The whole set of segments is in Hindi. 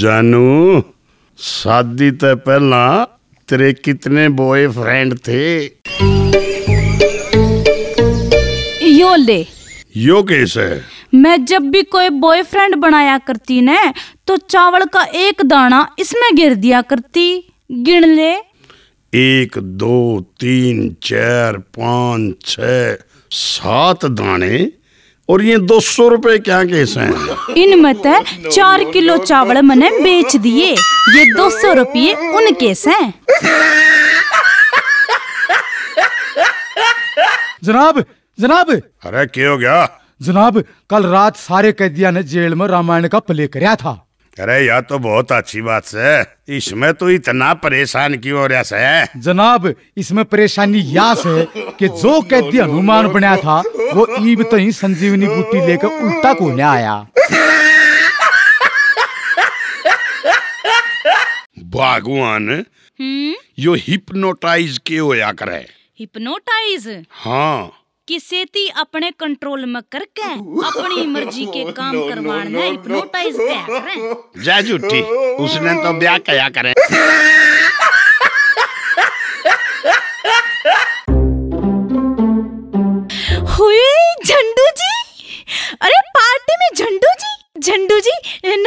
जानू शादी ते पहला तेरे कितने बॉयफ्रेंड थे यो ले यो कैसे मैं जब भी कोई बॉयफ्रेंड बनाया करती ने तो चावल का एक दाना इसमें गिर दिया करती गिन ले एक दो तीन चार पाँच छ सात दाने और ये दो सौ रूपए क्या केस हैं इन मत चार किलो चावल मैंने बेच दिए ये दो सौ रुपये उन केस हैं जनाब जनाब अरे क्या हो गया जनाब कल रात सारे कैदिया ने जेल में रामायण का प्ले कराया था अरे यह तो बहुत अच्छी बात है इसमें तो इतना परेशान क्यों हो रहा है जनाब इसमें परेशानी या है कि जो कैदी हनुमान बनाया था वो ईब तो ही संजीवनी बूटी लेकर उल्टा को आया भगवान हम्म? यो हिप्नोटाइज के होया करे हिप्नोटाइज हाँ किसे ती अपने कंट्रोल में करके अपनी मर्जी के काम करवाना हिप्नोटाइज कर रहे जय झूठी उसने तो ब्याह क्या करे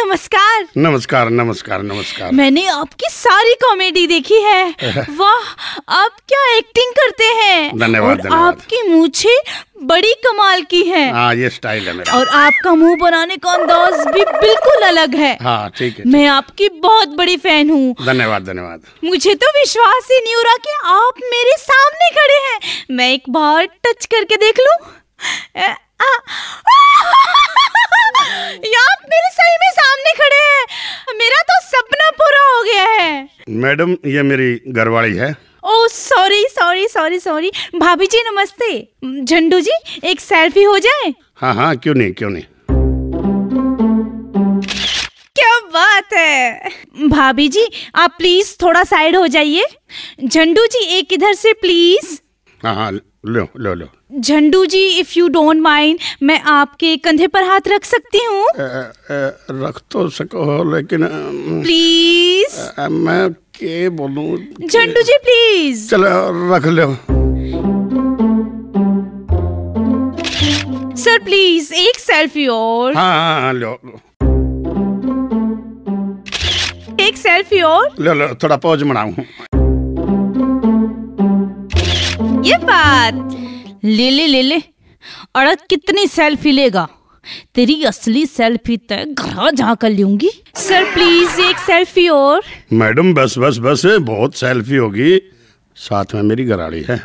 नमस्कार नमस्कार नमस्कार नमस्कार मैंने आपकी सारी कॉमेडी देखी है वाह आप क्या एक्टिंग करते हैं धन्यवाद आपकी मुझे बड़ी कमाल की है आ, हाँ, ये स्टाइल है मेरा और आपका मुंह बनाने का अंदाज भी बिल्कुल अलग है हाँ ठीक है मैं आपकी बहुत बड़ी फैन हूँ धन्यवाद धन्यवाद मुझे तो विश्वास ही नहीं हो रहा कि आप मेरे सामने खड़े हैं मैं एक बार टच करके देख आ, आप मेरे सही में सामने खड़े हैं मेरा तो सपना पूरा हो गया है मैडम ये मेरी घरवाली है ओ सॉरी सॉरी सॉरी सॉरी भाभी जी नमस्ते झंडू जी एक सेल्फी हो जाए हाँ हाँ क्यों नहीं क्यों नहीं बात है भाभी जी आप प्लीज थोड़ा साइड हो जाइए झंडू जी एक इधर से प्लीज हाँ, हाँ लो लो लो Jhandu ji if you don't mind मैं आपके कंधे पर हाथ रख सकती हूँ रख तो सको लेकिन प्लीज मैं के बोलूँ झंडू जी प्लीज चलो रख लो सर प्लीज एक सेल्फी और हाँ, हाँ हाँ लो एक सेल्फी और लो लो थोड़ा पॉज बनाऊँ ये बात ले ले ले ले अरे कितनी सेल्फी लेगा तेरी असली सेल्फी तो घर जा कर लूंगी सर प्लीज एक सेल्फी और मैडम बस बस बस बहुत सेल्फी होगी साथ में मेरी गराड़ी है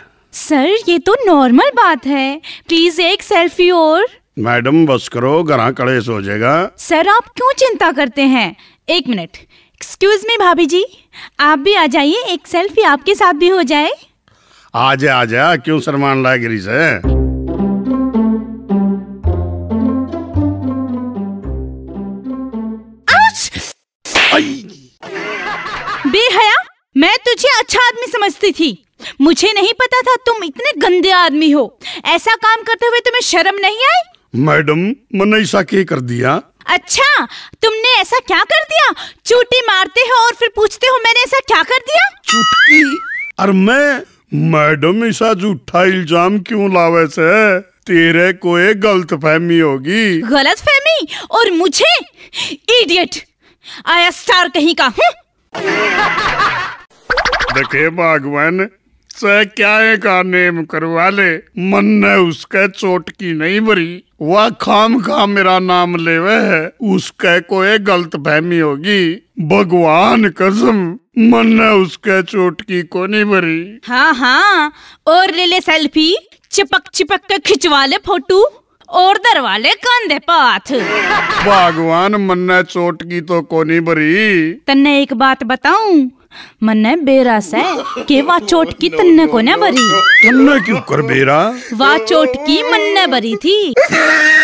सर ये तो नॉर्मल बात है प्लीज एक सेल्फी और मैडम बस करो घर कड़े सो जाएगा सर आप क्यों चिंता करते हैं एक मिनट एक्सक्यूज मी भाभी जी आप भी आ जाइए एक सेल्फी आपके साथ भी हो जाए आ आजा क्यों सरमान लाए गिरी से बेहया मैं तुझे अच्छा आदमी समझती थी मुझे नहीं पता था तुम इतने गंदे आदमी हो ऐसा काम करते हुए तुम्हें शर्म नहीं आई मैडम मैंने ऐसा क्या कर दिया अच्छा तुमने ऐसा क्या कर दिया चूटी मारते हो और फिर पूछते हो मैंने ऐसा क्या कर दिया चुटकी और मैं मैडम ऐसा झूठा इल्जाम क्यों लावे से तेरे को एक गलत फहमी होगी गलत फहमी और मुझे इडियट आया स्टार कहीं का देखे भगवान से क्या का नेम करवा ले मन ने उसके चोट की नहीं भरी वह खाम खाम मेरा नाम लेवे है उसके कोई गलत फहमी होगी भगवान कसम मन ने उसके चोट की को नहीं भरी हाँ हाँ और ले ले सेल्फी चिपक चिपक के खिंचवा ले फोटो और दरवाले कंधे पाथ भगवान मन ने चोट की तो कोनी बरी तन्ने एक बात बताऊं मन बेरा से के वा चोट की तन्ने कोने बरी तन्ने क्यों कर बेरा वा चोट की मन्ने बरी थी